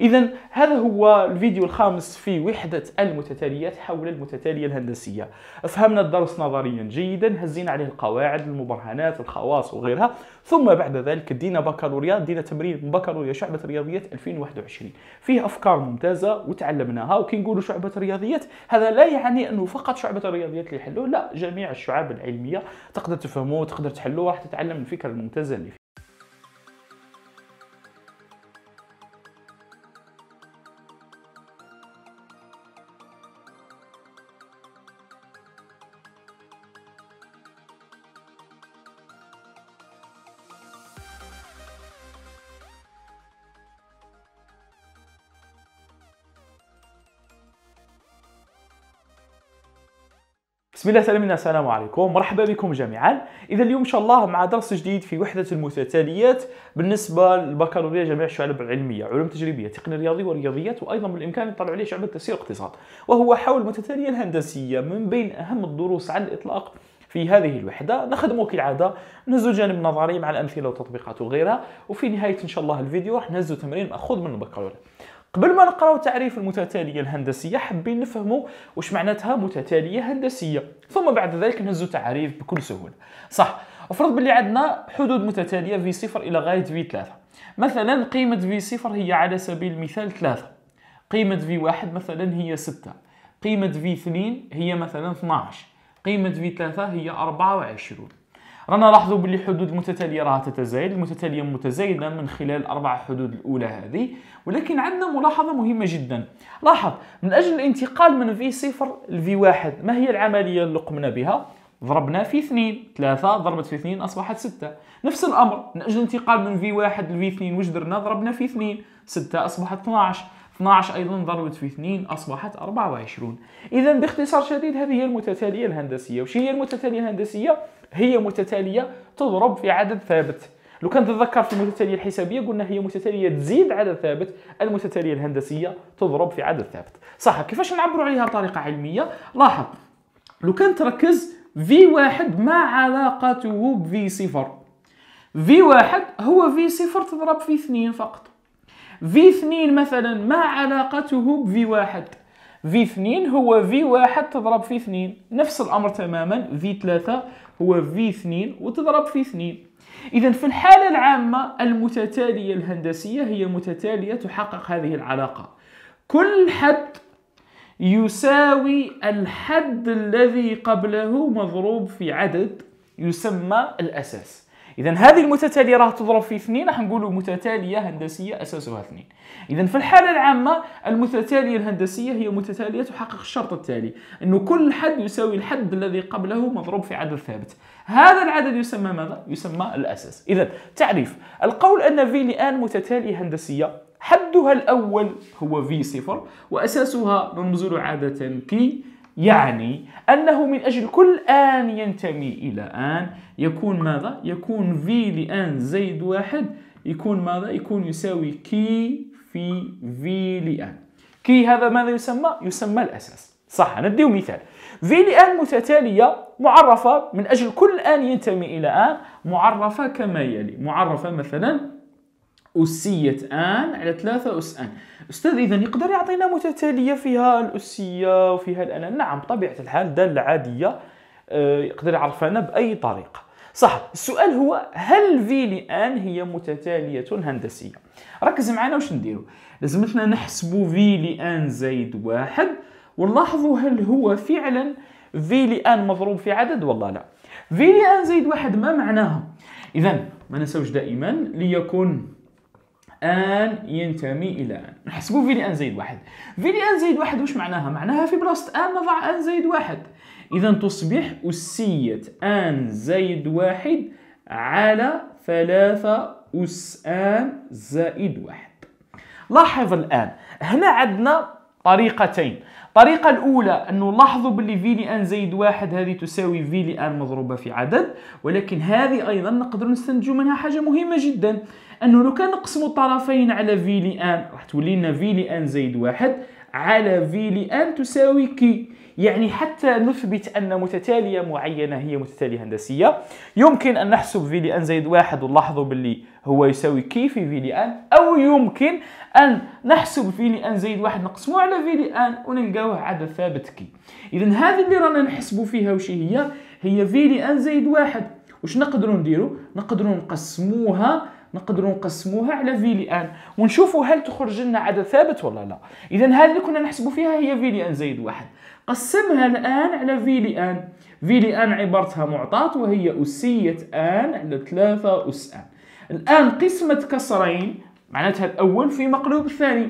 إذا هذا هو الفيديو الخامس في وحدة المتتاليات حول المتتالية الهندسية فهمنا الدرس نظريا جيدا هزينا عليه القواعد المبرهنات الخواص وغيرها ثم بعد ذلك دينا بكالوريا دينا تمرين بكالوريا شعبة الرياضيات 2021 فيه أفكار ممتازة وتعلمناها وكي نقولوا شعبة الرياضيات هذا لا يعني أنه فقط شعبة الرياضيات اللي يحلوه لا جميع الشعاب العلمية تقدر تفهموه تقدر تحلوه راح تتعلم الفكرة الممتازة اللي فيه بسم الله سلامنا السلام عليكم مرحبا بكم جميعا اذا اليوم ان شاء الله مع درس جديد في وحده المتتاليات بالنسبه للبكالوريا جميع الشعب العلميه علوم تجريبيه تقنيه رياضي ورياضيات وايضا بالامكان نطلعوا عليه شعب التسيير الاقتصاد وهو حول المتتاليه الهندسيه من بين اهم الدروس على الاطلاق في هذه الوحده نخدموا كالعاده نهزوا جانب نظري مع الامثله والتطبيقات وغيرها وفي نهايه ان شاء الله الفيديو راح نهزوا تمرين ماخوذ من البكالوريا قبل ما نقراو تعريف المتتاليه الهندسيه حابين نفهموا واش معناتها متتاليه هندسيه ثم بعد ذلك نهزو تعريف بكل سهوله صح افرض باللي عندنا حدود متتاليه في صفر الى غايه في ثلاثة مثلا قيمه في صفر هي على سبيل المثال ثلاثة قيمه في واحد مثلا هي ستة قيمه في اثنين هي مثلا 12 قيمه في ثلاثة هي أربعة وعشرون رانا لاحظوا باللي حدود المتتاليه راها تتزايد المتتاليه متزايده من خلال اربع حدود الاولى هذه ولكن عندنا ملاحظه مهمه جدا لاحظ من اجل الانتقال من في صفر لفي واحد ما هي العمليه اللي قمنا بها ضربنا في 2 3 ضربت في 2 اصبحت 6 نفس الامر من اجل الانتقال من في 1 لفي اثنين 2 واش درنا ضربنا في 2 6 اصبحت 12 12 ايضا ضربت في 2 اصبحت 24 اذا باختصار شديد هذه هي المتتاليه الهندسيه وش هي المتتاليه الهندسيه هي متتاليه تضرب في عدد ثابت لو كان تتذكر في المتتاليه الحسابيه قلنا هي متتاليه تزيد عدد ثابت المتتاليه الهندسيه تضرب في عدد ثابت صح كيفاش نعبر عليها بطريقه علميه لاحظ لو كان تركز في واحد ما علاقته بفي صفر في واحد هو في صفر تضرب في اثنين فقط في اثنين مثلا ما علاقته بفي واحد في اثنين هو في واحد تضرب في اثنين نفس الأمر تماما في ثلاثة هو في 2 وتضرب في 2 إذا في الحالة العامة المتتالية الهندسية هي متتالية تحقق هذه العلاقة كل حد يساوي الحد الذي قبله مضروب في عدد يسمى الأساس اذا هذه المتتاليه راح تضرب في اثنين راح نقولوا متتاليه هندسيه اساسها اثنين اذا في الحاله العامه المتتاليه الهندسيه هي متتاليه تحقق الشرط التالي انه كل حد يساوي الحد الذي قبله مضروب في عدد ثابت هذا العدد يسمى ماذا يسمى الاساس اذا تعريف القول ان في لان متتاليه هندسيه حدها الاول هو في صفر واساسها نرمز له عاده بي يعني أنه من أجل كل آن ينتمي إلى آن يكون ماذا؟ يكون في لآن زائد واحد يكون ماذا؟ يكون يساوي كي في في لآن كي هذا ماذا يسمى؟ يسمى الأساس صح نديو مثال في لآن متتالية معرفة من أجل كل آن ينتمي إلى آن معرفة كما يلي معرفة مثلا أسية آن على ثلاثة أس آن أستاذ إذا يقدر يعطينا متتالية فيها الأسية وفيها الآن نعم طبيعة الحال دالة عادية آه، يقدر يعرفنا بأي طريقة صح السؤال هو هل في لآن هي متتالية هندسية ركز معنا واش نديرو لازمتنا نحسب في لآن زايد واحد ونلاحظوا هل هو فعلا في لآن مضروب في عدد والله لا في لآن زايد واحد ما معناها إذا ما نساوش دائما ليكون ان ينتمي الى ان نحسبوا في ان زائد واحد في ان زائد واحد واش معناها معناها في بلاصه ان نضع ان زائد واحد اذا تصبح اسيه ان زائد واحد على ثلاثة أس آن زائد واحد لاحظ الآن هنا عندنا طريقتين الطريقة الأولى أنه لاحظوا باللي في لي أن زائد واحد هذه تساوي في لي أن مضروبة في عدد ولكن هذه أيضا نقدر نستنتج منها حاجة مهمة جدا انه لو كان نقسموا الطرفين على في لي ان راح تولي لنا في لي ان زائد واحد على في لي ان تساوي كي يعني حتى نثبت أن متتالية معينة هي متتالية هندسية يمكن أن نحسب في لي أن زائد واحد ونلاحظوا باللي هو يساوي كي في في لي أن أو يمكن أن نحسب في لي أن زائد واحد نقسموه على في لي أن ونلقاوه عدد ثابت كي إذا هذه اللي رانا نحسبوا فيها وش هي هي في لي أن زائد واحد وش نقدروا نديروا نقدروا نقسموها نقدروا نقسموها على في لي ان ونشوفوا هل تخرج لنا عدد ثابت ولا لا اذا هذه اللي كنا نحسبوا فيها هي في لي ان زائد واحد قسمها الان على في لي ان في لي ان عبارتها معطات وهي أسية ان على ثلاثه أس ان الان قسمة كسرين معناتها الاول في مقلوب الثاني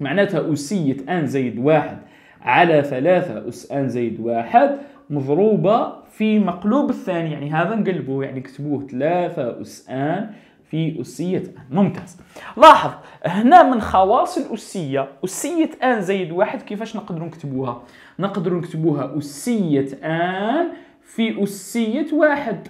معناتها أسية ان زائد واحد على ثلاثة أس ان زائد واحد مضروبة في مقلوب الثاني يعني هذا نقلبوه يعني كتبوه ثلاثة أس ان في أسية أن ممتاز لاحظ هنا من خواص الأسية أسية آن زائد واحد كيفاش نقدروا نكتبوها نقدروا نكتبوها أسية آن في أسية واحد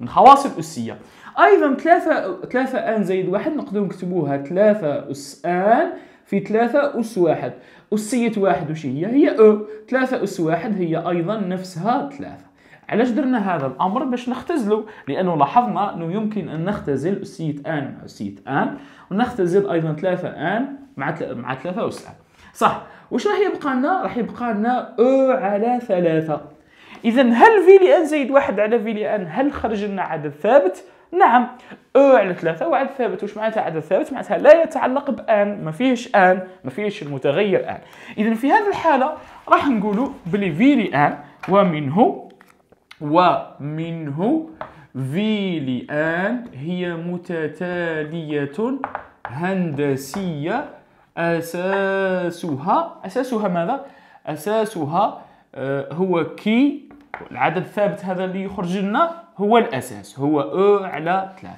من خواص الأسية أيضا ثلاثة ثلاثة آن زائد واحد نقدروا نكتبوها ثلاثة أس آن في ثلاثة أس واحد أسية واحد وش هي؟ هي أو ثلاثة أس واحد هي أيضا نفسها ثلاثة علاش درنا هذا الامر باش نختزله لانه لاحظنا انه يمكن ان نختزل سيت ان مع سيت ان ونختزل ايضا ثلاثة ان مع مع ثلاثة و صح واش راح يبقى لنا راح يبقى لنا او على ثلاثة اذا هل في لي ان زائد واحد على في لي ان هل خرج لنا عدد ثابت نعم او على ثلاثة وعدد ثابت واش معناتها عدد ثابت معناتها لا يتعلق بان ما فيهش ان ما فيهش المتغير ان اذا في هذه الحاله راح نقولوا بلي في لي ان ومنه ومنه في لآن هي متتالية هندسية أساسها أساسها ماذا؟ أساسها آه، هو كي العدد الثابت هذا اللي يخرج لنا هو الأساس هو أو على ثلاثة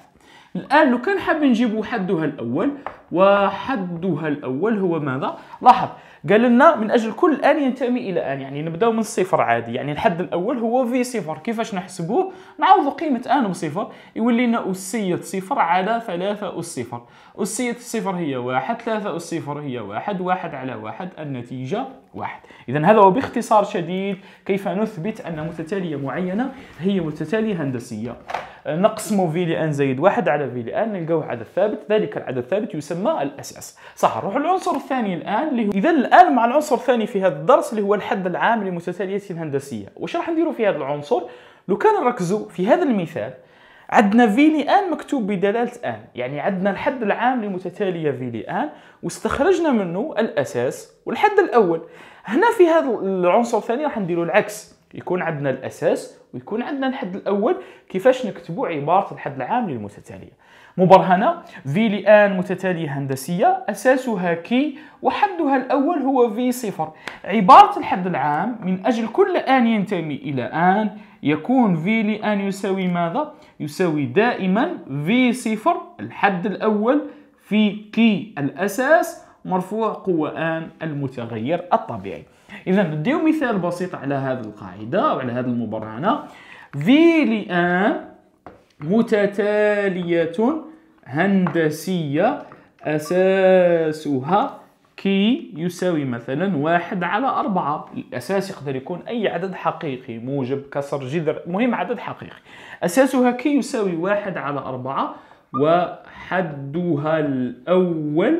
الآن لو كان حاب نجيبوا حدها الأول وحدها الأول هو ماذا؟ لاحظ قال لنا من اجل كل ان ينتمي الى ان يعني نبداو من الصفر عادي يعني الحد الاول هو في صفر كيفاش نحسبوه نعوض قيمه ان بصفر يولي لنا اسيه صفر على ثلاثه اس صفر اسيه الصفر هي واحد ثلاثه اس صفر هي واحد واحد على واحد النتيجه واحد اذا هذا هو باختصار شديد كيف نثبت ان متتاليه معينه هي متتاليه هندسيه نقسموا في لان زائد واحد على في لان نلقاو عدد ثابت ذلك العدد الثابت يسمى الاساس صح نروح للعنصر الثاني الان اللي هو اذا الان مع العنصر الثاني في هذا الدرس اللي هو الحد العام لمتتاليات هندسيه واش راح نديرو في هذا العنصر لو كان نركزو في هذا المثال عندنا لي ان مكتوب بدلاله ان يعني عندنا الحد العام لمتتاليه لي ان واستخرجنا منه الاساس والحد الاول هنا في هذا العنصر الثاني راح نديروا العكس يكون عندنا الاساس ويكون عندنا الحد الاول كيفاش نكتبوا عباره الحد العام للمتتاليه مبرهنه في لان متتاليه هندسيه اساسها كي وحدها الاول هو في صفر عباره الحد العام من اجل كل ان ينتمي الى ان يكون في لان يساوي ماذا يساوي دائما في صفر الحد الاول في كي الاساس مرفوع قوة آن المتغير الطبيعي اذا نديو مثال بسيط على هذه القاعده وعلى هذه المبرهنه في ان متتاليه هندسيه اساسها كي يساوي مثلا واحد على أربعة الأساس يقدر يكون أي عدد حقيقي موجب كسر جذر مهم عدد حقيقي أساسها كي يساوي واحد على أربعة وحدها الأول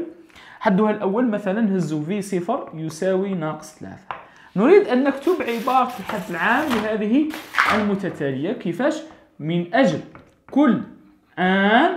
حدها الأول مثلا هزو في صفر يساوي ناقص ثلاثة نريد أن نكتب عبارة الحد العام لهذه المتتالية كيفاش من أجل كل آن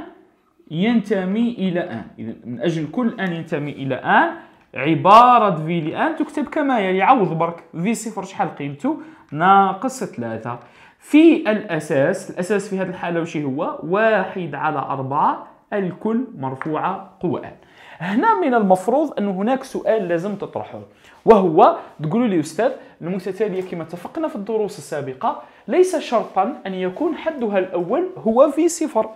ينتمي إلى آن إذا من أجل كل آن ينتمي إلى آن عبارة في لآن تكتب كما يلي عوض برك في صفر شحال قيمته ناقص ثلاثة في الأساس الأساس في هذه الحالة وش هو واحد على أربعة الكل مرفوعة قوة آن هنا من المفروض أن هناك سؤال لازم تطرحه وهو تقولوا لي أستاذ المتتالية كما اتفقنا في الدروس السابقة ليس شرطا أن يكون حدها الأول هو في صفر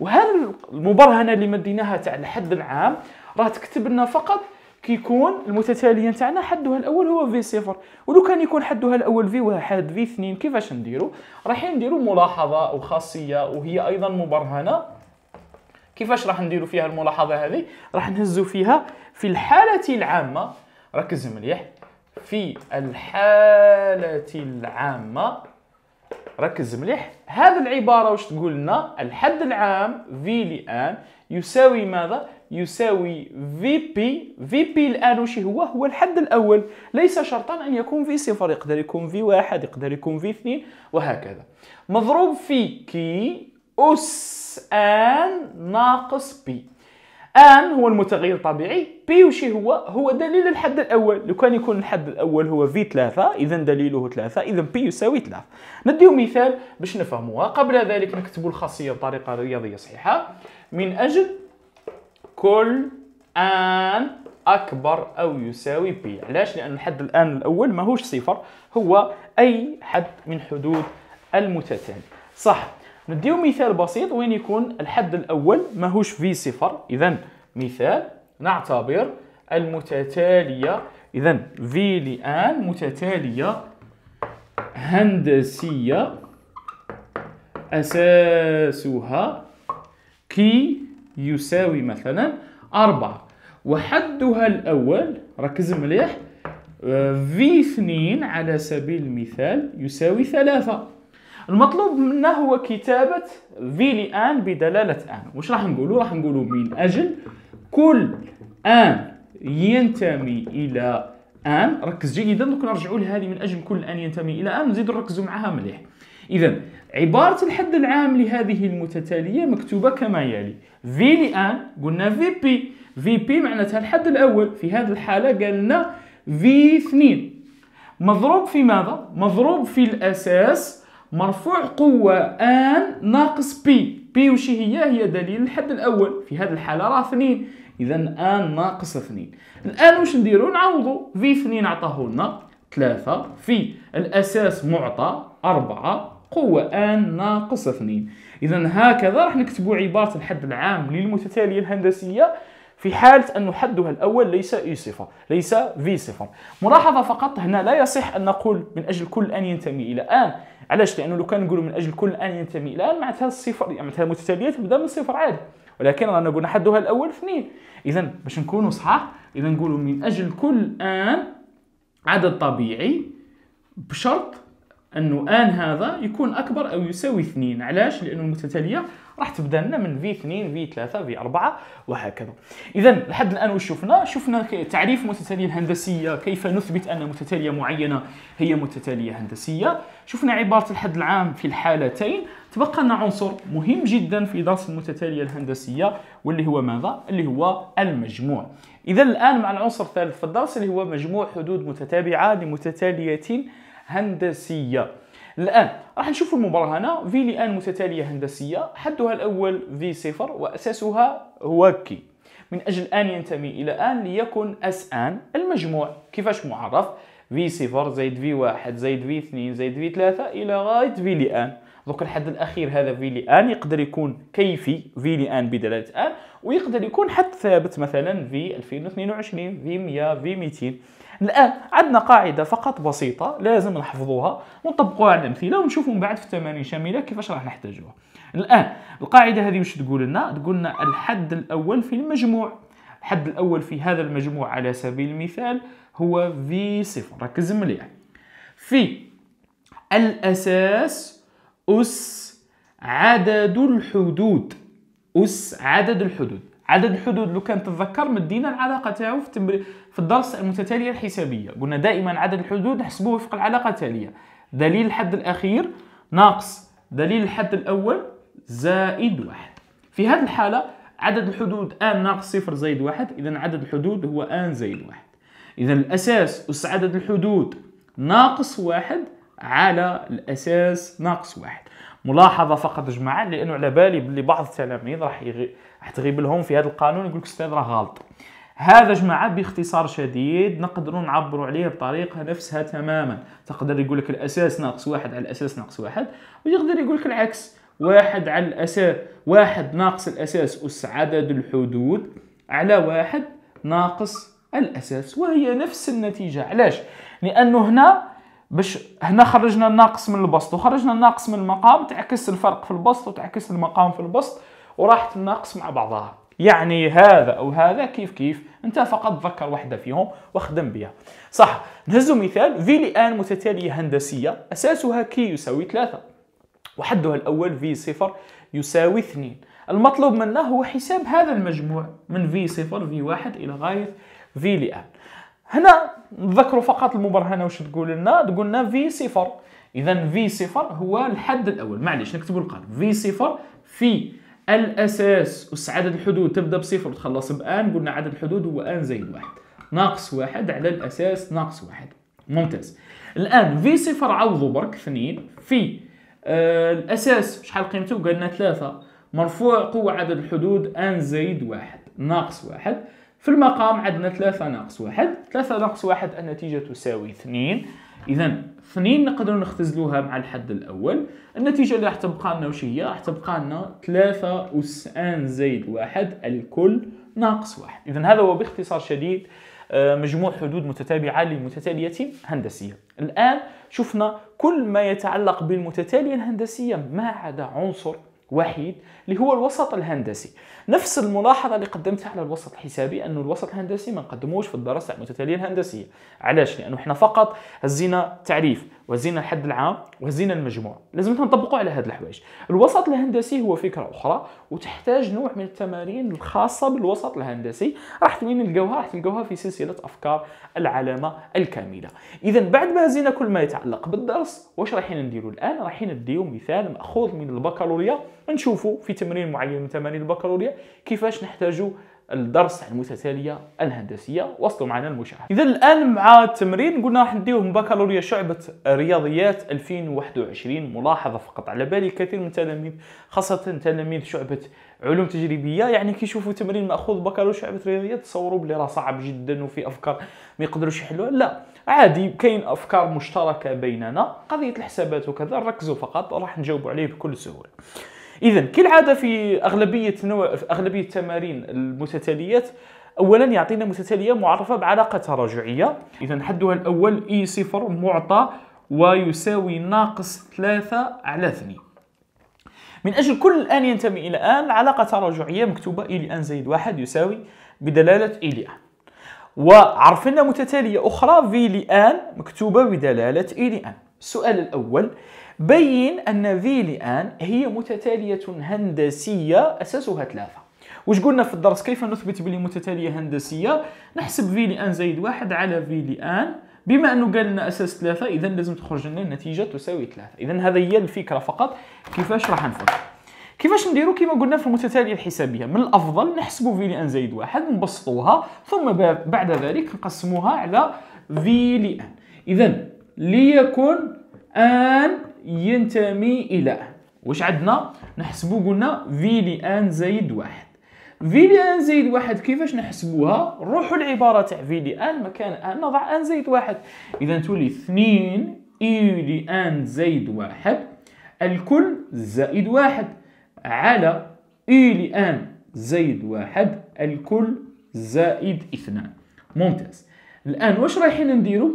وهل المبرهنة اللي مديناها تاع الحد العام راه تكتب لنا فقط كيكون المتتالية تاعنا حدها الأول هو في صفر ولو كان يكون حدها الأول في واحد في اثنين كيفاش نديرو رايحين نديرو ملاحظة وخاصية وهي أيضا مبرهنة كيفاش راح نديروا فيها الملاحظه هذه راح نهزوا فيها في الحاله العامه ركز مليح في الحاله العامه ركز مليح هذه العباره واش تقول لنا الحد العام في لان يساوي ماذا يساوي في بي في بي الان وش هو هو الحد الاول ليس شرطا ان يكون في صفر يقدر يكون في واحد يقدر يكون في اثنين وهكذا مضروب في كي اس ان ناقص بي ان هو المتغير الطبيعي بي وشي هو هو دليل الحد الاول لو كان يكون الحد الاول هو في 3 اذا دليله 3 اذا بي يساوي 3 نديو مثال باش نفهموها قبل ذلك نكتبوا الخاصيه بطريقه رياضيه صحيحه من اجل كل ان اكبر او يساوي بي علاش لان الحد الان الاول ماهوش صفر هو اي حد من حدود المتتالي صح نديو مثال بسيط وين يكون الحد الاول ماهوش في صفر اذا مثال نعتبر المتتاليه اذا في لان متتاليه هندسيه اساسها كي يساوي مثلا أربعة وحدها الأول ركز مليح في آه، اثنين على سبيل المثال يساوي ثلاثة المطلوب منا هو كتابه في لان بدلاله ان واش راح نقولو؟ راح نقولو من اجل كل ان ينتمي الى ان ركز جيدا دوك نرجعوا لهذه من اجل كل ان ينتمي الى ان نزيدو نركزوا معها مليح اذا عباره الحد العام لهذه المتتاليه مكتوبه كما يلي في لان قلنا في بي في بي معناتها الحد الاول في هذه الحاله قالنا في اثنين مضروب في ماذا مضروب في الاساس مرفوع قوة ان ناقص بي بي وش هي هي دليل الحد الاول في هذه الحالة راه اثنين اذا ان ناقص اثنين الان واش نديرو نعوضو في اثنين عطاه لنا ثلاثة في الاساس معطى أربعة قوة ان ناقص اثنين اذا هكذا راح نكتبو عبارة الحد العام للمتتالية الهندسية في حالة أن حدها الأول ليس إي صفر ليس في صفر ملاحظة فقط هنا لا يصح أن نقول من أجل كل أن ينتمي إلى أن علاش لأنه لو كان نقول من أجل كل أن ينتمي إلى أن معناتها الصفر يعني معناتها المتتالية تبدا من صفر عادي ولكن رانا قلنا حدها الأول اثنين إذا باش نكونوا صحاح إذا نقولوا من أجل كل أن عدد طبيعي بشرط أنه آن هذا يكون أكبر أو يساوي اثنين علاش؟ لأنه المتتالية راح تبدا لنا من في 2 في 3 في 4 وهكذا اذا لحد الان واش شفنا شفنا تعريف المتتاليه الهندسيه كيف نثبت ان متتاليه معينه هي متتاليه هندسيه شفنا عباره الحد العام في الحالتين تبقى لنا عنصر مهم جدا في درس المتتاليه الهندسيه واللي هو ماذا اللي هو المجموع اذا الان مع العنصر الثالث في الدرس اللي هو مجموع حدود متتابعه لمتتاليه هندسيه الان راح نشوف المباراه هنا في الان متتاليه هندسيه حدها الاول في صفر واساسها هو كي من اجل ان ينتمي الى ان ليكن اس ان المجموع كيفاش معرف في صفر زائد في واحد زائد في اثنين زائد في ثلاثة إلى غاية في لآن دوك الحد الأخير هذا في لآن يقدر يكون كيفي في لآن بدلالة آن ويقدر يكون حتى ثابت مثلا في 2022 في 100 في 200 الان عندنا قاعده فقط بسيطه لازم نحفظوها ونطبقوها على الامثله ونشوفوا من بعد في التمارين شامله كيفاش راح نحتاجوها الان القاعده هذه واش تقول لنا تقول لنا الحد الاول في المجموع الحد الاول في هذا المجموع على سبيل المثال هو في صفر ركز مليح في الاساس اس عدد الحدود اس عدد الحدود عدد الحدود لو كان تتذكر مدينا العلاقه تاعو في في الدرس المتتاليه الحسابيه قلنا دائما عدد الحدود نحسبوه وفق العلاقه التاليه دليل الحد الاخير ناقص دليل الحد الاول زائد واحد في هذه الحاله عدد الحدود ان ناقص صفر زائد واحد اذا عدد الحدود هو ان زائد واحد اذا الاساس اس عدد الحدود ناقص واحد على الاساس ناقص واحد ملاحظه فقط جماعه لانه على بالي بلي بعض التلاميذ راح يغي... راح تغيب لهم في هذا القانون يقول لك استاذ راه غلط هذا جماعه باختصار شديد نقدروا نعبروا عليه بطريقه نفسها تماما تقدر يقول لك الاساس ناقص واحد على الاساس ناقص واحد ويقدر يقول لك العكس واحد على الاساس واحد ناقص الاساس اس عدد الحدود على واحد ناقص الاساس وهي نفس النتيجه علاش لانه هنا باش هنا خرجنا الناقص من البسط وخرجنا الناقص من المقام تعكس الفرق في البسط وتعكس المقام في البسط وراحت الناقص مع بعضها يعني هذا او هذا كيف كيف انت فقط ذكر واحده فيهم واخدم بها صح نهزو مثال في لان متتاليه هندسيه اساسها كي يساوي ثلاثة وحدها الاول في صفر يساوي اثنين المطلوب منا هو حساب هذا المجموع من في صفر في واحد الى غايه في لان هنا نذكروا فقط المباراة هنا واش تقول لنا تقول لنا في صفر اذا في صفر هو الحد الاول معليش نكتبوا القلب في صفر في الاساس اس عدد الحدود تبدا بصفر وتخلص بان قلنا عدد الحدود هو ان زائد واحد ناقص واحد على الاساس ناقص واحد ممتاز الان في صفر عوضوا برك اثنين في آه الاساس شحال قيمته قالنا ثلاثة مرفوع قوة عدد الحدود ان زائد واحد ناقص واحد في المقام عندنا 3 ناقص 1 3 ناقص 1 النتيجة تساوي 2 إذا 2 نقدروا نختزلوها مع الحد الأول النتيجة اللي راح تبقى لنا واش هي راح تبقى لنا 3 أس ان زائد 1 الكل ناقص 1 إذا هذا هو باختصار شديد آه، مجموع حدود متتابعة للمتتالية هندسية الآن شفنا كل ما يتعلق بالمتتالية الهندسية ما عدا عنصر وحيد اللي هو الوسط الهندسي نفس الملاحظه اللي قدمتها على الوسط الحسابي انه الوسط الهندسي ما نقدموش في الدراسه المتتاليه الهندسيه علاش لانه احنا فقط هزينا تعريف وزينا الحد العام وزينا المجموع لازم نطبقوا على هذه الحوايج الوسط الهندسي هو فكره اخرى وتحتاج نوع من التمارين الخاصه بالوسط الهندسي راح وين نلقاوها راح تلقاوها في سلسله افكار العلامه الكامله اذا بعد ما زينا كل ما يتعلق بالدرس واش رايحين نديروا الان رايحين نديو مثال ماخوذ من البكالوريا نشوفوا في تمرين معين من تمارين البكالوريا كيفاش نحتاجوا الدرس عن المتتاليه الهندسيه وصلوا معنا المشاهد اذا الان مع التمرين قلنا راح نديوهم بكالوريا شعبه رياضيات 2021 ملاحظه فقط على بالي كثير من التلاميذ خاصه تلاميذ شعبه علوم تجريبيه يعني كيشوفوا تمرين ماخوذ بكالوريا شعبه رياضيات تصوروا بلي راه صعب جدا وفي افكار ما يقدروش يحلوها لا عادي كاين افكار مشتركه بيننا قضيه الحسابات وكذا ركزوا فقط راح نجاوبوا عليه بكل سهوله اذا كالعاده في اغلبيه نوع في اغلبيه التمارين المتتاليات اولا يعطينا متتاليه معرفه بعلاقه تراجعيه اذا حدها الاول اي e صفر معطى ويساوي ناقص 3 على 2 من اجل كل ان ينتمي الى ان علاقه تراجعيه مكتوبه اي لان زائد 1 يساوي بدلاله اي e لان وعرفنا متتاليه اخرى في لان مكتوبه بدلاله اي e لان السؤال الاول بين أن في الآن هي متتالية هندسية أساسها ثلاثة واش قلنا في الدرس كيف نثبت بلي متتالية هندسية نحسب في لآن زائد واحد على في لآن بما أنه قال لنا أساس ثلاثة إذا لازم تخرج لنا النتيجة تساوي ثلاثة إذا هذا هي الفكرة فقط كيفاش راح نفكر كيفاش نديرو كيما قلنا في المتتالية الحسابية من الأفضل نحسبوا في لآن زائد واحد نبسطوها ثم بعد ذلك نقسموها على في لآن إذا ليكن آن ينتمي الى واش عندنا نحسبو قلنا في لان زائد واحد في لان زائد واحد كيفاش نحسبوها نروحو العباره تاع في لان مكان ان نضع ان زائد واحد اذا تولي 2 اي ان زائد واحد الكل زائد واحد على اي e ان زائد واحد الكل زائد اثنان ممتاز الان واش رايحين نديرو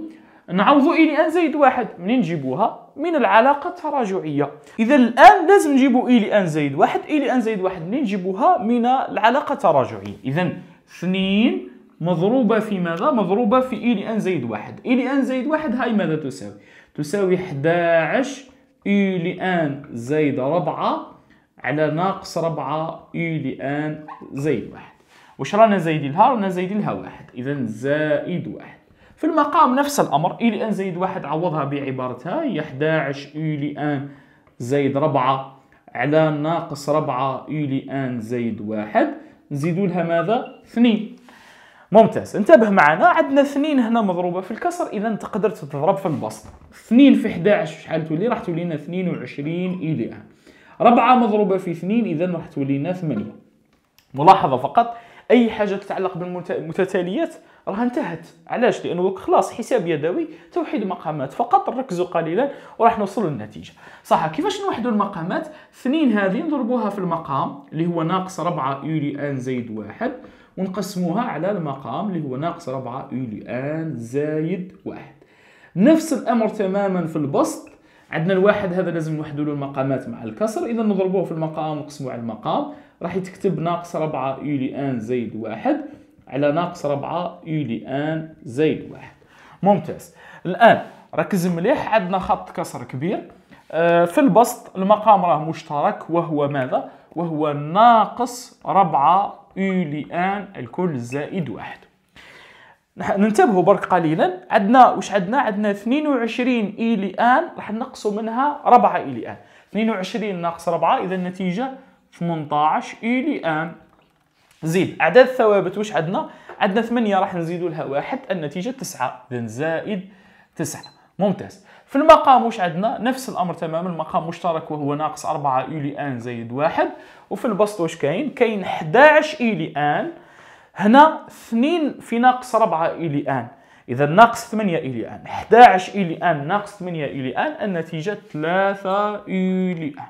نعوضوا إلي أن زائد واحد منين نجيبوها من العلاقة التراجعية إذا الآن لازم نجيبو اي أن زائد واحد اي أن زائد واحد منين نجيبوها من العلاقة التراجعية إذا اثنين مضروبة في ماذا؟ مضروبة في اي أن زائد واحد اي أن زائد واحد هاي ماذا تساوي؟ تساوي 11 اي أن زائد 4 على ناقص 4 اي أن زائد واحد واش رانا زايدين لها؟ رانا زايدين لها واحد إذا زائد واحد في المقام نفس الامر اي لان زائد واحد عوضها بعبارتها هي 11 اي لان زائد 4 على ناقص 4 اي لان زائد واحد نزيدوا لها ماذا؟ 2 ممتاز انتبه معنا عندنا 2 هنا مضروبه في الكسر اذا تقدر تضرب في البسط 2 في 11 شحال تولي راح تولينا 22 اي لان 4 مضروبه في 2 اذا راح تولينا 8 ملاحظه فقط اي حاجه تتعلق بالمتتاليات راه انتهت علاش لانه خلاص حساب يدوي توحيد مقامات فقط ركزوا قليلا وراح نوصلوا للنتيجه صح كيفاش نوحدوا المقامات اثنين هذه نضربوها في المقام اللي هو ناقص 4 يولي ان زائد واحد ونقسموها على المقام اللي هو ناقص 4 يولي ان زائد واحد نفس الامر تماما في البسط عندنا الواحد هذا لازم نوحدوا له المقامات مع الكسر اذا نضربوه في المقام ونقسموه على المقام راح يتكتب ناقص 4 يولي ان زائد واحد على ناقص 4 يو ان زائد واحد ممتاز الان ركز مليح عندنا خط كسر كبير آه، في البسط المقام راه مشترك وهو ماذا وهو ناقص 4 يو ان الكل زائد واحد ننتبهوا برك قليلا عندنا واش عندنا عندنا 22 اي ان راح نقصوا منها 4 اي ان 22 ناقص 4 اذا النتيجه 18 اي ان نزيد اعداد الثوابت واش عندنا عندنا 8 راح نزيدوا لها واحد النتيجه 9 اذا زائد 9 ممتاز في المقام واش عندنا نفس الامر تماما المقام مشترك وهو ناقص 4 الي ان زائد 1 وفي البسط واش كاين كاين 11 الي ان هنا 2 في ناقص 4 الي ان اذا ناقص 8 الي ان 11 الي ان ناقص 8 الي ان النتيجه 3 الي ان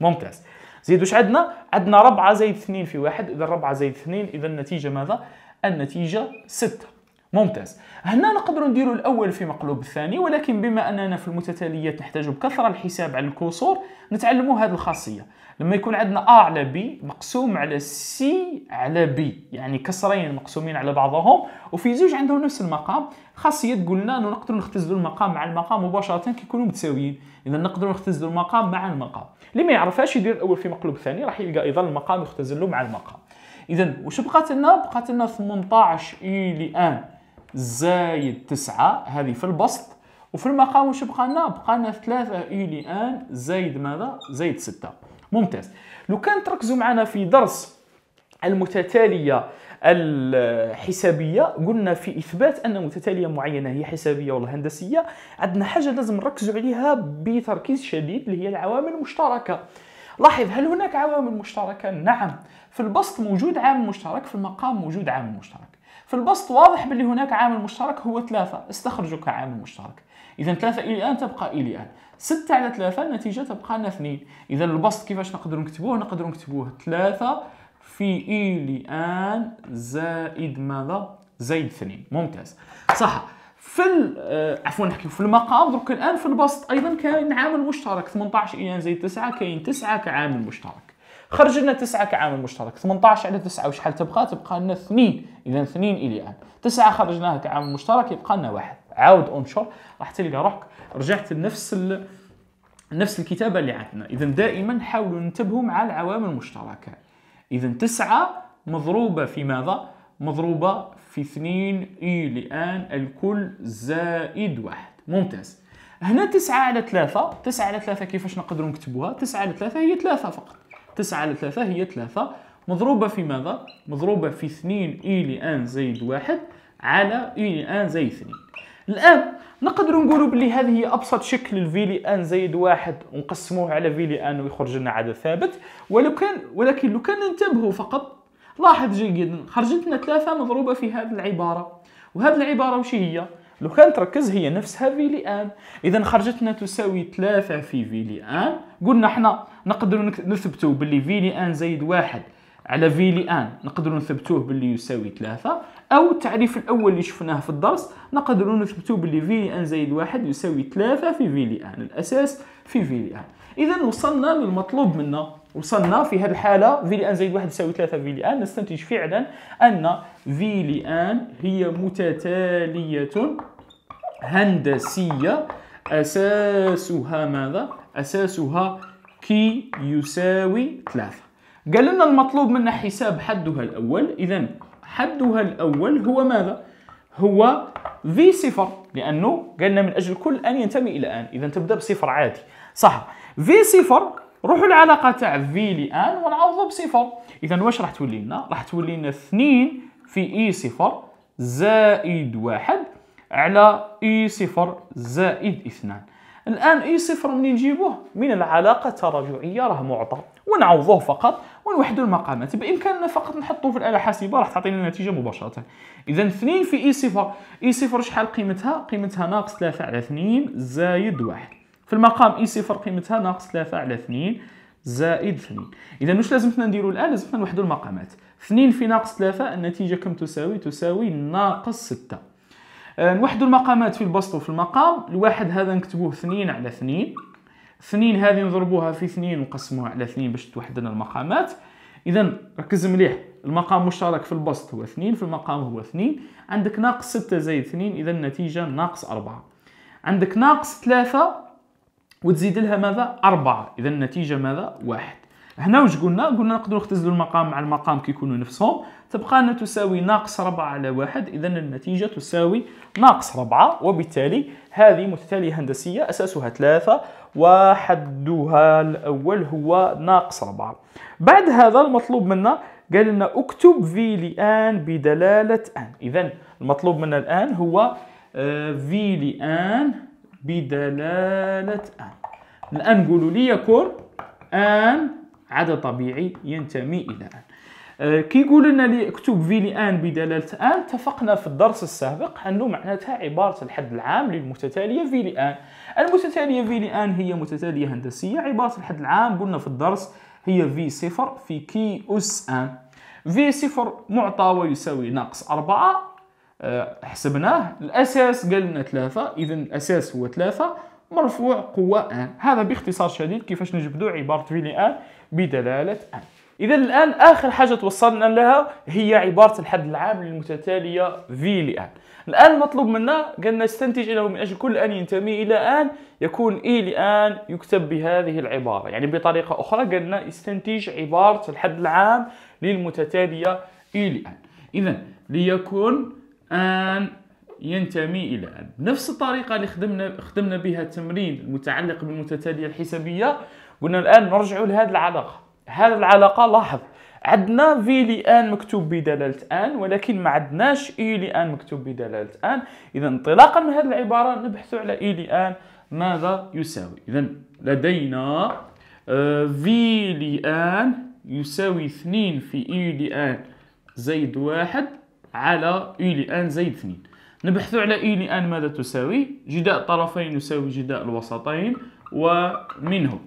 ممتاز زيد واش عندنا عندنا 4 زائد 2 في 1 اذا 4 زائد 2 اذا النتيجه ماذا النتيجه 6 ممتاز هنا نقدر نديروا الاول في مقلوب الثاني ولكن بما اننا في المتتاليات نحتاج بكثره الحساب على الكسور نتعلموا هذه الخاصيه لما يكون عندنا A على B مقسوم على C على B يعني كسرين مقسومين على بعضهم وفي زوج عندهم نفس المقام خاصية تقول لنا أنه نقدروا نختزلوا المقام مع المقام مباشرة كيكونوا متساويين إذا نقدروا نختزلوا المقام مع المقام اللي ما يعرفهاش يدير الأول في مقلوب ثاني راح يلقى أيضا المقام يختزل له مع المقام إذا واش بقات لنا؟ بقات لنا 18 إلى e لان زايد 9 هذه في البسط وفي المقام واش بقى لنا؟ بقى لنا 3 إلى e لان زايد ماذا؟ زايد 6 ممتاز لو كان تركزوا معنا في درس المتتاليه الحسابيه قلنا في اثبات ان متتاليه معينه هي حسابيه ولا هندسيه عندنا حاجه لازم نركزوا عليها بتركيز شديد اللي هي العوامل المشتركه لاحظ هل هناك عوامل مشتركه نعم في البسط موجود عامل مشترك في المقام موجود عامل مشترك في البسط واضح باللي هناك عامل مشترك هو ثلاثة استخرجوا كعامل مشترك إذا ثلاثة إلى الآن تبقى إلى الآن 6 على 3 النتيجه تبقى لنا 2 اذا البسط كيفاش نقدروا نكتبوه نقدروا نكتبوه 3 في اي e ان زائد ماذا زائد 2 ممتاز صح في آه، عفوا نحكي في المقام درك الان في البسط ايضا كاين عامل مشترك 18 ايان زائد 9 كاين 9 كعامل مشترك خرج لنا 9 كعامل مشترك 18 على 9 وشحال تبقى تبقى لنا 2 اذا 2 الى الان 9 خرجناها كعامل مشترك يبقى لنا 1 عاود انشر راح تلقى روحك رجعت لنفس ال... نفس الكتابه اللي عندنا اذا دائما حاولوا ننتبهوا مع العوامل المشتركه اذا تسعة مضروبه في ماذا مضروبه في 2 اي لان الكل زائد واحد ممتاز هنا 9 على 3 9 على 3 كيفاش نقدروا نكتبوها 9 على 3 هي 3 فقط 9 على 3 هي 3 مضروبة في ماذا؟ مضروبة في 2 اي لان زائد واحد على اي لان زائد 2 الان نقدر نقولوا بلي هذه هي ابسط شكل الفيلي ان زائد واحد ونقسموه على فيلي ان ويخرج لنا عدد ثابت ولو كان ولكن لو كان ننتبهوا فقط لاحظ جيدا خرجت لنا ثلاثه مضروبه في هذه العباره وهذه العباره وش هي لو كان تركز هي نفسها فيلي ان اذا خرجتنا تساوي ثلاثة في فيلي ان قلنا احنا نقدر نثبتوا بلي فيلي ان زائد واحد على فيلي ان نقدر نثبتوه بلي يساوي ثلاثة او التعريف الاول اللي شفناه في الدرس نقدروا نثبتوا باللي في ان زائد واحد يساوي ثلاثة في في لي ان الاساس في في لي ان اذا وصلنا للمطلوب منا وصلنا في هذه الحالة في لي ان زائد واحد يساوي ثلاثة في لي ان نستنتج فعلا ان في لي ان هي متتالية هندسية اساسها ماذا؟ اساسها كي يساوي ثلاثة قال لنا المطلوب منا حساب حدها الاول اذا حدها الأول هو ماذا؟ هو في صفر لأنه قالنا من أجل كل أن ينتمي إلى أن إذا تبدأ بصفر عادي صح في صفر روحوا العلاقة تاع في لآن ونعوضوا بصفر إذا واش راح تولي لنا؟ راح تولي لنا 2 في إي e صفر زائد واحد على إي e صفر زائد اثنان الآن إي e صفر من نجيبوه من العلاقة التراجعية راه معطى ونعوضوه فقط ونوحدوا المقامات بامكاننا فقط نحطوه في الاله الحاسبه راح تعطينا النتيجه مباشره اذا 2 في اي صفر اي صفر شحال قيمتها قيمتها ناقص 3 على 2 زائد 1 في المقام اي صفر قيمتها ناقص 3 على 2 زائد 2 اذا واش لازمتنا نديروا الان لازمتنا نوحدوا المقامات 2 في ناقص 3 النتيجه كم تساوي تساوي ناقص 6 آه، نوحدوا المقامات في البسط وفي المقام الواحد هذا نكتبوه 2 على 2 اثنين هذه نضربوها في اثنين ونقسموها على اثنين باش توحد لنا المقامات اذا ركز مليح المقام المشترك في البسط هو اثنين في المقام هو اثنين عندك ناقص ستة زائد اثنين اذا النتيجة ناقص أربعة عندك ناقص ثلاثة وتزيد لها ماذا أربعة اذا النتيجة ماذا واحد هنا واش قلنا قلنا نقدروا نختزلوا المقام مع المقام كيكونوا نفسهم تبقى لنا تساوي ناقص 4 على واحد اذا النتيجه تساوي ناقص 4 وبالتالي هذه متتاليه هندسيه اساسها 3 وحدها الأول هو ناقص 4 بعد هذا المطلوب منا قال لنا اكتب في لآن بدلالة آن إذا المطلوب منا الآن هو في آه، لآن بدلالة آن الآن قولوا لي يكون آن عدد طبيعي ينتمي إلى آن آه، كيقول لنا لي اكتب لي ان بدلاله ان اتفقنا في الدرس السابق انه معناتها عباره الحد العام للمتتاليه لي ان المتتاليه لي ان هي متتاليه هندسيه عباره الحد العام قلنا في الدرس هي في صفر في كي اس ان في صفر معطى ويساوي ناقص أربعة آه، حسبناه الأساس قال لنا ثلاثة إذا الأساس هو ثلاثة مرفوع قوة ان هذا باختصار شديد كيفاش نجبدو عبارة فيلي ان بدلالة ان اذا الان اخر حاجه توصلنا لها هي عباره الحد العام للمتتاليه في لان الان المطلوب منا قال نستنتج انه من اجل كل ان ينتمي الى ان يكون اي e لان يكتب بهذه العباره يعني بطريقه اخرى قالنا استنتج عباره الحد العام للمتتاليه اي e لان اذا ليكن ان ينتمي الى ان نفس الطريقه اللي خدمنا خدمنا بها التمرين المتعلق بالمتتاليه الحسابيه قلنا الان نرجع لهذه العلاقه هذه العلاقه لاحظ عندنا في لان مكتوب بدلاله ان ولكن ما عندناش اي e لان مكتوب بدلاله ان اذا انطلاقا من هذه العباره نبحث على اي e لان ماذا يساوي اذا لدينا في آه، لان يساوي 2 في اي e لان زائد واحد على اي لان زائد 2 نبحث على اي لان ماذا تساوي جداء الطرفين يساوي جداء الوسطين ومنهم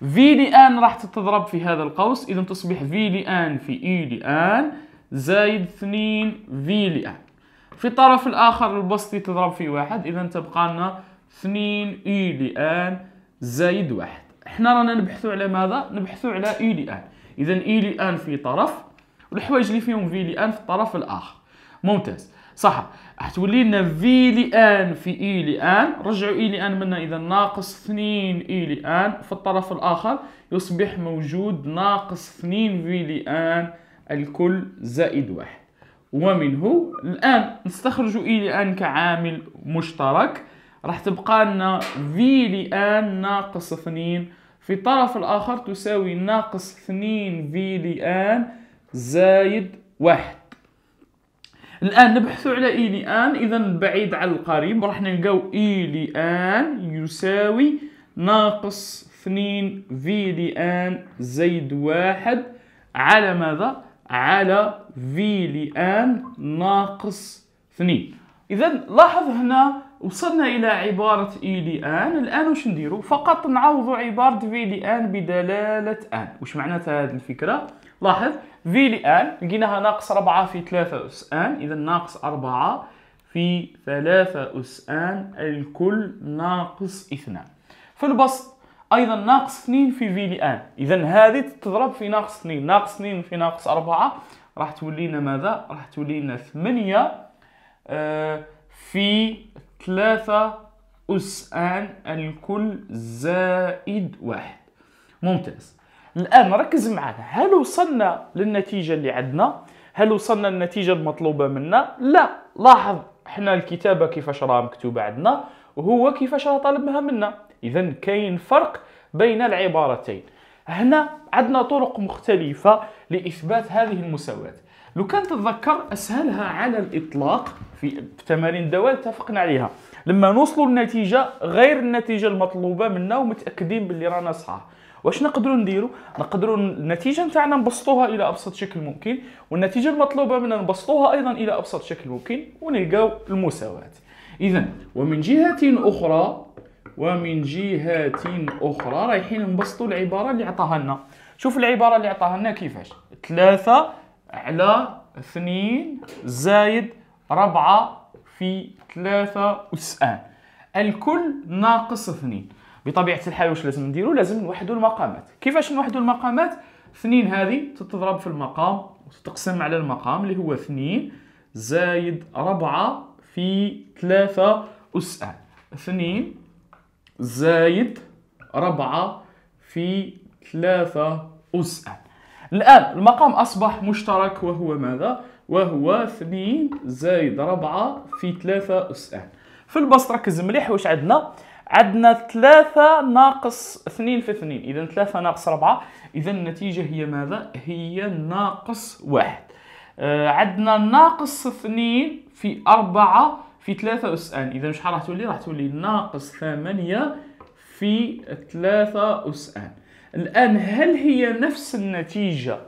في ان راح تتضرب في هذا القوس إذا تصبح في ان في إي ان زايد 2 في ان في الطرف الآخر الوسطي تضرب في واحد إذا تبقى لنا 2 إي ان زايد واحد حنا رانا نبحثوا على ماذا؟ نبحثوا على إي ان إذا إي ان في طرف والحوايج اللي فيهم في ان في الطرف الآخر ممتاز صح حتولي لنا في لي ان في اي e لي ان رجعوا اي e لي ان منا اذا ناقص 2 اي لي ان في الطرف الاخر يصبح موجود ناقص 2 في لي ان الكل زائد واحد ومنه الان نستخرج اي e لي ان كعامل مشترك راح تبقى لنا في لي ان ناقص 2 في الطرف الاخر تساوي ناقص 2 في لي ان زائد واحد الان نبحث على اي ان اذا بعيد على القريب راح نلقاو اي ان يساوي ناقص اثنين في ان زائد واحد على ماذا على في ان ناقص اثنين اذا لاحظ هنا وصلنا الى عباره اي لي ان الان واش نديرو فقط نعوض عباره في لي ان بدلاله ان واش معناتها هذه الفكره لاحظ في لي ان لقيناها ناقص 4 في 3 اس ان اذا ناقص 4 في 3 اس ان الكل ناقص 2 في البسط ايضا ناقص 2 في في لي ان اذا هذه تضرب في ناقص 2 ناقص 2 في ناقص 4 راح تولينا ماذا راح تولينا 8 آه في ثلاثة أس آن الكل زائد واحد ممتاز الآن ركز معنا هل وصلنا للنتيجة اللي عندنا؟ هل وصلنا للنتيجة المطلوبة منا؟ لا لاحظ حنا الكتابة كيفاش راه مكتوبة عندنا وهو كيفاش راه طالبها منا إذا كاين فرق بين العبارتين هنا عندنا طرق مختلفة لإثبات هذه المساواة لو كان تتذكر اسهلها على الاطلاق في تمارين الدوال اتفقنا عليها لما نوصلوا للنتيجه غير النتيجه المطلوبه منا ومتاكدين باللي رانا صح واش نقدروا نديروا نقدروا النتيجه نتاعنا نبسطوها الى ابسط شكل ممكن والنتيجه المطلوبه منا نبسطوها ايضا الى ابسط شكل ممكن ونلقاو المساواه اذا ومن جهه اخرى ومن جهه اخرى رايحين نبسطوا العباره اللي عطاها لنا شوف العباره اللي عطاها لنا كيفاش 3 على اثنين زايد ربعة في ثلاثة وتسعة الكل ناقص اثنين بطبيعة الحال واش لازم نديرو لازم نوحدو المقامات كيفاش نوحدو المقامات اثنين هذه تتضرب في المقام وتتقسم على المقام اللي هو اثنين زايد ربعة في ثلاثة وتسعة اثنين زايد ربعة في ثلاثة وتسعة الآن المقام أصبح مشترك وهو ماذا؟ وهو 2 زائد 4 في 3 أس ان في البسط ركز مليح واش عندنا عندنا 3 ناقص 2 في 2 إذا 3 ناقص 4 إذا النتيجة هي ماذا؟ هي ناقص 1 آه، عندنا ناقص 2 في 4 في 3 أس ان إذا شحال راح تولي؟ راح تولي ناقص 8 في 3 أس ان الان هل هي نفس النتيجه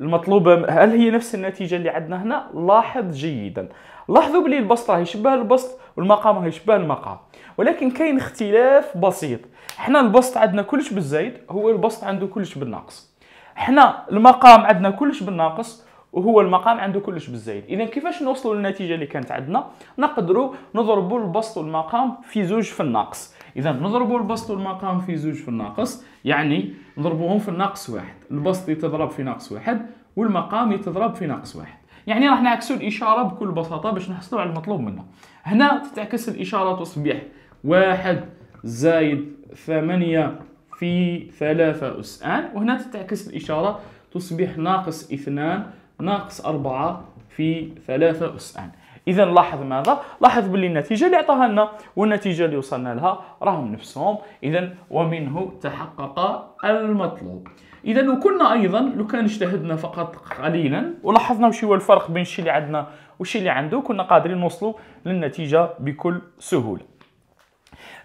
المطلوبه هل هي نفس النتيجه اللي عندنا هنا لاحظ جيدا لاحظوا بلي البسط راه يشبه البسط والمقام راه يشبه المقام ولكن كاين اختلاف بسيط حنا البسط عندنا كلش بالزايد هو البسط عنده كلش بالناقص حنا المقام عندنا كلش بالناقص وهو المقام عنده كلش بالزايد اذا كيفاش نوصلوا للنتيجه اللي كانت عندنا نقدروا نضربوا البسط والمقام في زوج في الناقص اذا نضربوا البسط والمقام في زوج في الناقص يعني نضربوهم في الناقص واحد البسط يتضرب في ناقص واحد والمقام يتضرب في ناقص واحد يعني راح نعكسوا الاشاره بكل بساطه باش نحصلوا على المطلوب منا هنا تتعكس الاشاره تصبح واحد زائد ثمانية في ثلاثة أس آن وهنا تتعكس الإشارة تصبح ناقص اثنان ناقص أربعة في ثلاثة أس آن اذا لاحظ ماذا لاحظ باللي النتيجه اللي عطاها لنا والنتيجه اللي وصلنا لها راهم نفسهم اذا ومنه تحقق المطلوب اذا لو كنا ايضا لو كان اجتهدنا فقط قليلا ولاحظنا واش هو الفرق بين الشيء اللي عندنا والشيء اللي عنده كنا قادرين نوصلوا للنتيجه بكل سهوله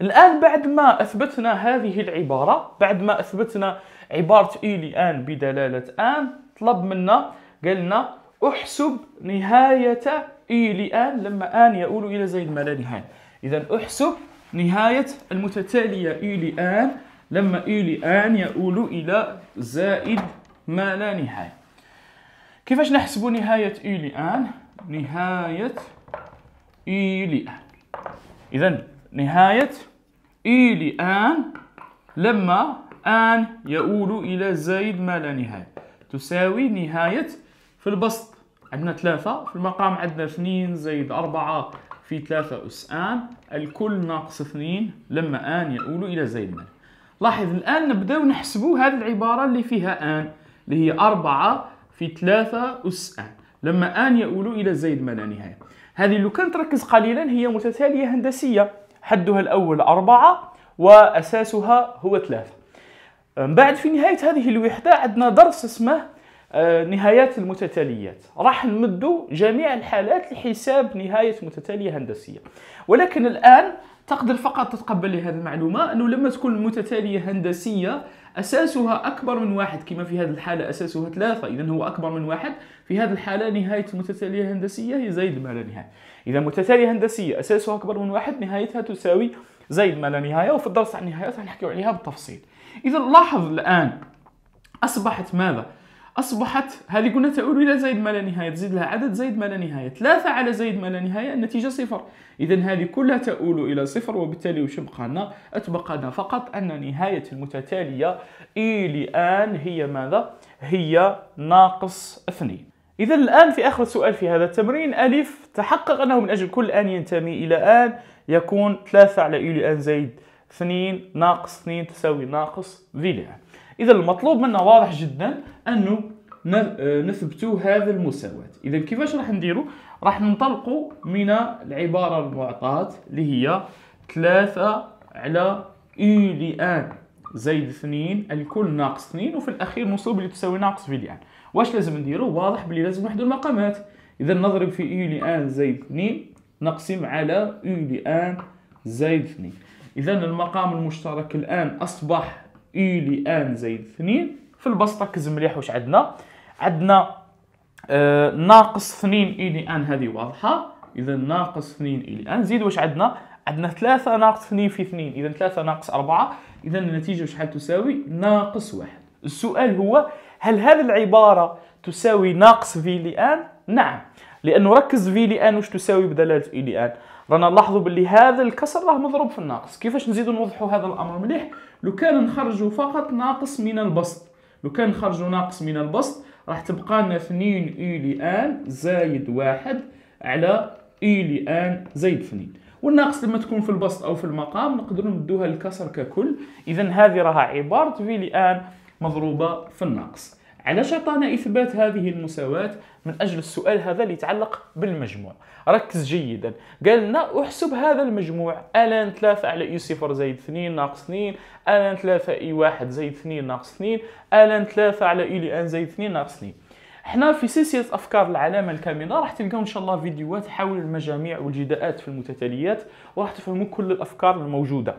الآن بعد ما أثبتنا هذه العبارة بعد ما أثبتنا عبارة إيلي آن بدلالة آن طلب منا قالنا أحسب نهاية إي لآن لما آن يؤول إلى زيد ما لا نهاية إذا احسب نهاية المتتالية إي لآن لما إي لآن يؤول إلى زائد ما لا نهاية كيفاش نحسب نهاية إي لآن نهاية إي لآن إذا نهاية إي لآن لما آن يؤول إلى زائد ما لا نهاية تساوي نهاية في البسط عندنا ثلاثة في المقام عندنا اثنين زائد أربعة في ثلاثة أس آن الكل ناقص اثنين لما آن يؤول إلى زائد من لاحظ الآن نبداو نحسبوا هذه العبارة اللي فيها آن اللي هي أربعة في ثلاثة أس آن لما آن يؤول إلى زائد ما لا نهاية هذه لو كان تركز قليلا هي متتالية هندسية حدها الأول أربعة وأساسها هو ثلاثة من بعد في نهاية هذه الوحدة عندنا درس اسمه آه، نهايات المتتاليات راح نمد جميع الحالات لحساب نهاية متتالية هندسية ولكن الآن تقدر فقط تتقبل هذه المعلومة أنه لما تكون المتتالية هندسية أساسها أكبر من واحد كما في هذه الحالة أساسها ثلاثة إذا هو أكبر من واحد في هذه الحالة نهاية المتتالية الهندسية هي زائد ما لا نهاية إذا متتالية هندسية أساسها أكبر من واحد نهايتها تساوي زائد ما لا نهاية وفي الدرس عن النهايات راح نحكيو عليها بالتفصيل إذا لاحظ الآن أصبحت ماذا؟ أصبحت هذه قلنا تؤول إلى زائد ما لا نهاية تزيد لها عدد زائد ما لا نهاية ثلاثة على زائد ما لا نهاية النتيجة صفر إذا هذه كلها تؤول إلى صفر وبالتالي وش لنا؟ بقانا لنا فقط أن نهاية المتتالية إي لآن هي ماذا؟ هي ناقص اثنين إذا الآن في آخر سؤال في هذا التمرين ألف تحقق أنه من أجل كل آن ينتمي إلى آن يكون ثلاثة على إي لآن زائد اثنين ناقص اثنين تساوي ناقص في لآن اذا المطلوب منا واضح جدا انه آه، نثبتوا هذا المساواة اذا كيفاش راح نديرو راح ننطلقوا من العبارة المعطاة اللي هي 3 على اي لان زائد 2 الكل ناقص 2 وفي الاخير نصوب اللي تساوي ناقص في لان واش لازم نديرو واضح بلي لازم نحدو المقامات اذا نضرب في اي لان زائد 2 نقسم على اي لان زائد 2 اذا المقام المشترك الان اصبح اي لي ان زائد 2 في البسطه كز مليح واش عندنا عندنا آه، ناقص 2 اي لي ان هذه واضحه اذا ناقص 2 اي لي ان زيد واش عندنا عندنا 3 ناقص 2 في 2 اذا 3 ناقص 4 اذا النتيجه واش شحال تساوي ناقص 1 السؤال هو هل هذه العباره تساوي ناقص في لي ان نعم لانه ركز في لي ان واش تساوي بدلاله اي لي ان رانا نلاحظوا باللي هذا الكسر راه مضروب في الناقص كيفاش نزيدوا نوضحوا هذا الامر مليح لو كان نخرجوا فقط ناقص من البسط لو كان نخرجوا ناقص من البسط راح تبقى لنا 2 اي لان زايد واحد على اي لان زايد 2 والناقص لما تكون في البسط او في المقام نقدر ندوها للكسر ككل اذا هذه راها عباره في لان مضروبه في الناقص علاش عطانا اثبات هذه المساواه من اجل السؤال هذا اللي يتعلق بالمجموع ركز جيدا قال لنا احسب هذا المجموع الان 3 على اي صفر زائد 2 ناقص 2 الان 3 اي 1 زائد 2 ناقص 2 الان 3 على اي لان زائد 2 ناقص 2 حنا في سلسله افكار العلامه الكامله راح تلقاو ان شاء الله فيديوهات حول المجاميع والجداءات في المتتاليات وراح تفهموا كل الافكار الموجوده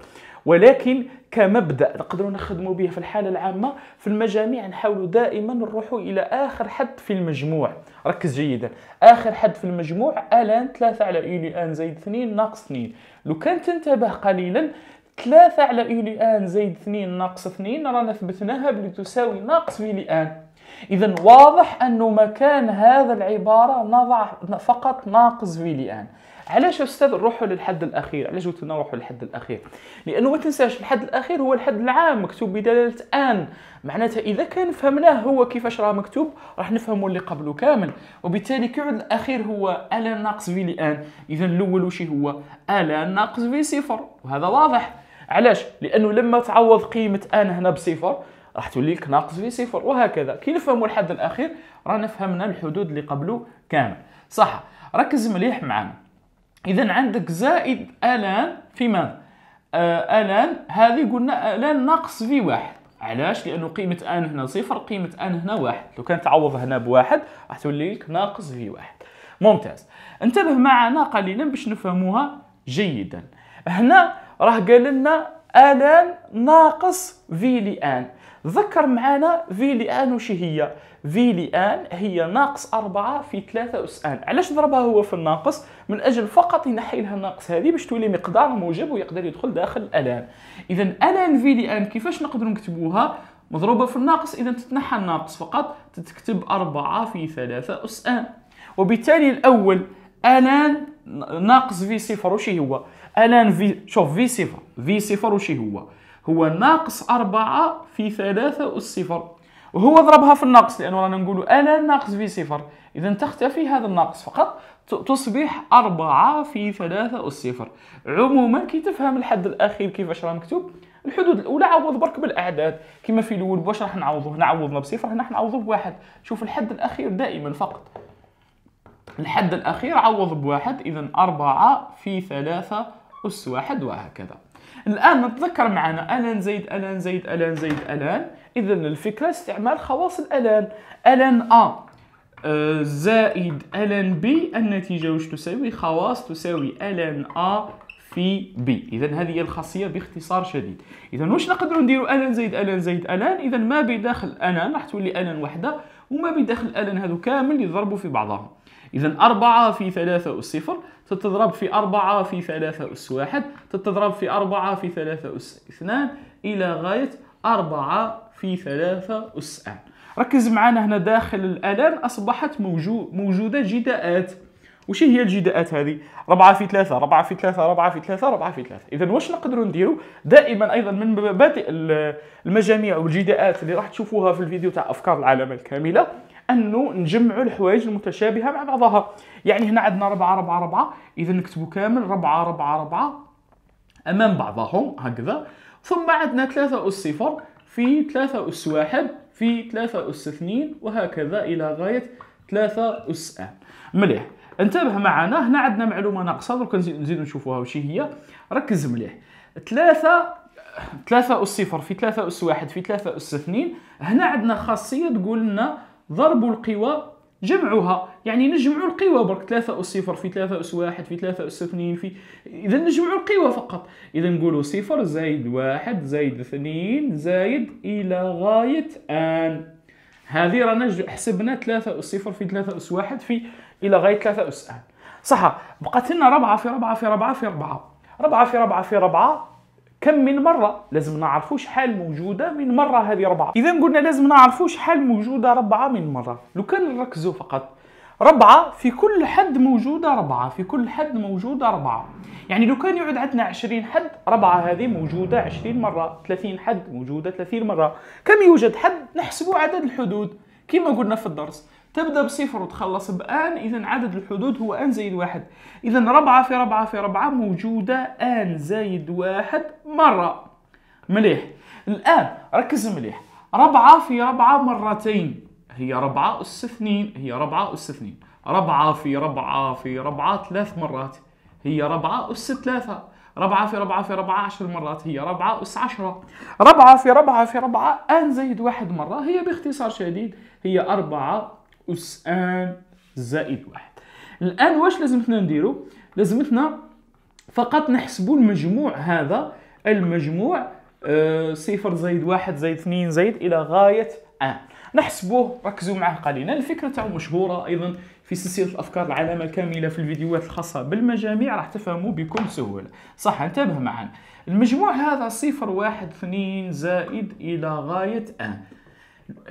ولكن كمبدا نقدروا نخدموا به في الحاله العامه في المجاميع نحاولوا دائما نروحوا الى اخر حد في المجموع ركز جيدا اخر حد في المجموع الان 3 على ايلي ان زائد 2 ناقص 2 لو كان تنتبه قليلا 3 على ايلي ان زائد 2 ناقص 2 رانا ثبتناها بلي تساوي ناقص ميلي ان اذا واضح انه مكان هذا العباره نضع فقط ناقص في الان علاش استاذ نروحوا للحد الاخير علاش قلت لنا نروحوا للحد الاخير لانه ما تنساش الحد الاخير هو الحد العام مكتوب بدلاله ان معناتها اذا كان فهمناه هو كيفاش راه مكتوب راح نفهموا اللي قبله كامل وبالتالي كيعود الاخير هو ال ناقص في الان اذا الاول وشي هو ال ناقص في صفر وهذا واضح علاش لانه لما تعوض قيمه ان هنا بصفر راح تولي لك ناقص في صفر وهكذا كي نفهموا الحد الاخير رانا فهمنا الحدود اللي قبله كامل صح ركز مليح معنا اذا عندك زائد الان في ماذا آه الان هذه قلنا الان ناقص في واحد علاش لانه قيمه ان هنا صفر قيمه ان هنا واحد لو كان تعوض هنا بواحد راح تولي لك ناقص في واحد ممتاز انتبه معنا قليلا باش نفهموها جيدا هنا راه قال لنا الان ناقص في لان ذكر معنا في لان وش هي في لان هي ناقص أربعة في ثلاثة أس ان علاش ضربها هو في الناقص من اجل فقط ينحي لها الناقص هذه باش تولي مقدار موجب ويقدر يدخل داخل الان اذا الان في لان كيفاش نقدر نكتبوها مضروبة في الناقص إذا تتنحى الناقص فقط تتكتب أربعة في ثلاثة أس آن وبالتالي الأول الان ناقص في صفر وش هو الان في شوف في صفر في صفر وش هو هو ناقص أربعة في ثلاثة أس صفر وهو ضربها في الناقص لأنه رانا نقولوا ألا ناقص في صفر إذا تختفي هذا الناقص فقط تصبح أربعة في ثلاثة أس صفر عموما كي تفهم الحد الأخير كيفاش راه مكتوب الحدود الاولى عوض برك بالاعداد كما في الاول باش راح هنا نعوضنا بصفر هنا راح نعوضه بواحد شوف الحد الاخير دائما فقط الحد الاخير عوض بواحد اذا أربعة في ثلاثة أس واحد وهكذا الان نتذكر معنا الان زائد الان زائد الان زائد الان اذا الفكره استعمال خواص الالان الان ا آه، زائد الان بي النتيجة واش تساوي خواص تساوي ا آه في بي إذا هذه هي الخاصية باختصار شديد إذا واش نقدر نديرو الان زائد الان زائد الان إذا ما بداخل الان راح تولي الان وحدة وما بداخل الان هذو كامل يضربوا في بعضهم إذا أربعة في ثلاثة أس صفر تتضرب في أربعة في ثلاثة أس واحد تتضرب في أربعة في ثلاثة أس اثنان إلى غاية أربعة في ثلاثة أس آن ركز معنا هنا داخل الآلان أصبحت موجودة جداءات وش هي الجداءات هذه؟ 4 في 3 4 في 3 4 في 3 4 في 3 اذا واش نقدروا نديروا دائما ايضا من مبادئ المجاميع والجداءات اللي راح تشوفوها في الفيديو تاع افكار العالم الكامله انه نجمعوا الحوايج المتشابهه مع بعضها يعني هنا عندنا 4 4 4 اذا نكتبوا كامل 4 4 4 امام بعضهم هكذا ثم عندنا 3 اس 0 في 3 اس 1 في 3 اس 2 وهكذا الى غايه 3 اس ان مليح انتبه معنا هنا عندنا معلومه ناقصه درك نزيدو نشوفوها واش هي ركز مليح 3 3 اس 0 في 3 اس 1 في 3 اس 2 هنا عندنا خاصيه تقول لنا ضرب القوى جمعها يعني نجمع القوى برك 3 أس 0 في 3 أس 1 في 3 أس 2 في إذا نجمع القوى فقط إذا نقولوا 0 زايد 1 زايد 2 زايد إلى غاية آن هذه رانا حسبنا 3 أس 0 في 3 أس 1 في إلى غاية 3 أس آن صح بقات لنا 4 في 4 في 4 في 4 4 في 4 في 4 كم من مرة لازم نعرفوا شحال موجودة من مرة هذه ربعة إذا قلنا لازم نعرفوا شحال موجودة ربعة من مرة لو كان نركزوا فقط ربعة في كل حد موجودة ربعة في كل حد موجودة ربعة يعني لو كان يعود عندنا عشرين حد ربعة هذه موجودة عشرين مرة ثلاثين حد موجودة ثلاثين مرة كم يوجد حد نحسبوا عدد الحدود كما قلنا في الدرس تبدأ بصفر وتخلص بآن إذا عدد الحدود هو آن زائد واحد إذا ربعة في ربعة في ربعة موجودة آن زائد واحد مرة مليح الآن ركز مليح ربعة في ربعة مرتين هي ربعة أس اثنين هي ربعة أس اثنين ربعة في ربعة في ربعة ثلاث مرات هي ربعة أس ثلاثة ربعة في ربعة في ربعة عشر مرات هي ربعة أس عشرة ربعة في ربعة في ربعة آن زائد واحد مرة هي باختصار شديد هي أربعة أس أن زائد واحد الآن واش لازمتنا نديرو لازمتنا فقط نحسبوا المجموع هذا المجموع أه صفر زائد واحد زائد اثنين زائد إلى غاية ان نحسبوه ركزوا معاه قليلا الفكرة تاعو مشهورة أيضا في سلسلة الأفكار العلامة الكاملة في الفيديوهات الخاصة بالمجاميع راح تفهموا بكل سهولة صح انتبه معنا المجموع هذا صفر واحد اثنين زائد إلى غاية ان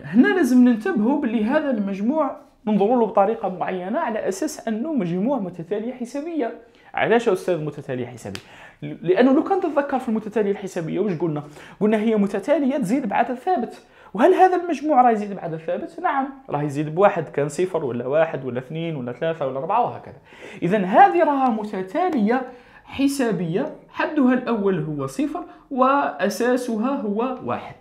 هنا لازم ننتبهوا باللي هذا المجموع ننظروا له بطريقه معينه على اساس انه مجموع متتاليه حسابيه علاش يا استاذ متتاليه حسابيه لانه لو كان تتذكر في المتتاليه الحسابيه واش قلنا قلنا هي متتاليه تزيد بعدد ثابت وهل هذا المجموع راه يزيد بعدد ثابت؟ نعم راه يزيد بواحد كان صفر ولا واحد ولا اثنين ولا ثلاثة ولا أربعة وهكذا إذا هذه راها متتالية حسابية حدها الأول هو صفر وأساسها هو واحد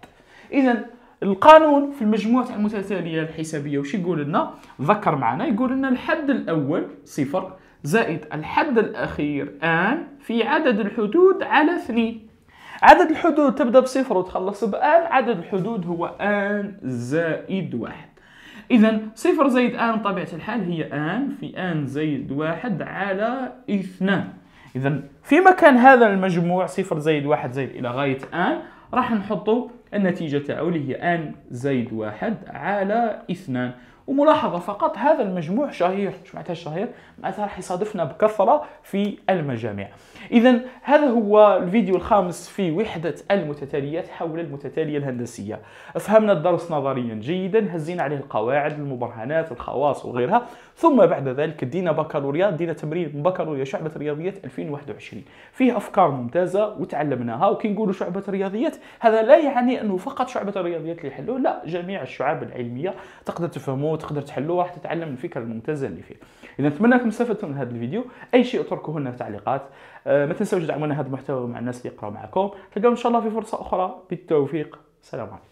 إذا القانون في المجموعة المتتاليه الحسابيه واش يقول لنا ذكر معنا يقول لنا الحد الاول صفر زائد الحد الاخير ان في عدد الحدود على اثنين عدد الحدود تبدا بصفر وتخلص بان عدد الحدود هو ان زائد واحد اذا صفر زائد ان بطبيعه الحال هي ان في ان زائد واحد على اثنان اذا في مكان هذا المجموع صفر زائد واحد زائد الى غايه ان راح نحطو النتيجة اللي هي أن زائد واحد على اثنان وملاحظة فقط هذا المجموع شهير شو معناتها شهير؟ معناتها راح يصادفنا بكثرة في المجامع إذا هذا هو الفيديو الخامس في وحدة المتتاليات حول المتتالية الهندسية فهمنا الدرس نظريا جيدا هزينا عليه القواعد المبرهنات الخواص وغيرها ثم بعد ذلك دينا بكالوريا دينا تمرين بكالوريا شعبة الرياضيات 2021 فيه أفكار ممتازة وتعلمناها وكي نقولوا شعبة رياضيات هذا لا يعني أنه فقط شعبة الرياضيات اللي يحلوه لا جميع الشعاب العلمية تقدر تفهموه وتقدر تحلوه راح تتعلم الفكرة الممتازة اللي فيه إذا نتمنى أنكم استفدتم من هذا الفيديو أي شيء اتركوه لنا في التعليقات آه، ما تنسوش تدعمونا هذا المحتوى مع الناس اللي يقراوا معكم تلقاو إن شاء الله في فرصة أخرى بالتوفيق السلام عليكم